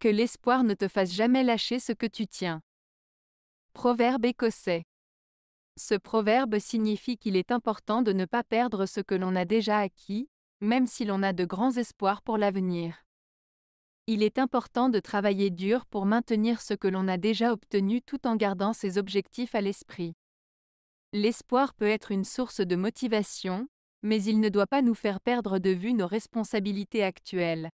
que l'espoir ne te fasse jamais lâcher ce que tu tiens. Proverbe écossais. Ce proverbe signifie qu'il est important de ne pas perdre ce que l'on a déjà acquis, même si l'on a de grands espoirs pour l'avenir. Il est important de travailler dur pour maintenir ce que l'on a déjà obtenu tout en gardant ses objectifs à l'esprit. L'espoir peut être une source de motivation, mais il ne doit pas nous faire perdre de vue nos responsabilités actuelles.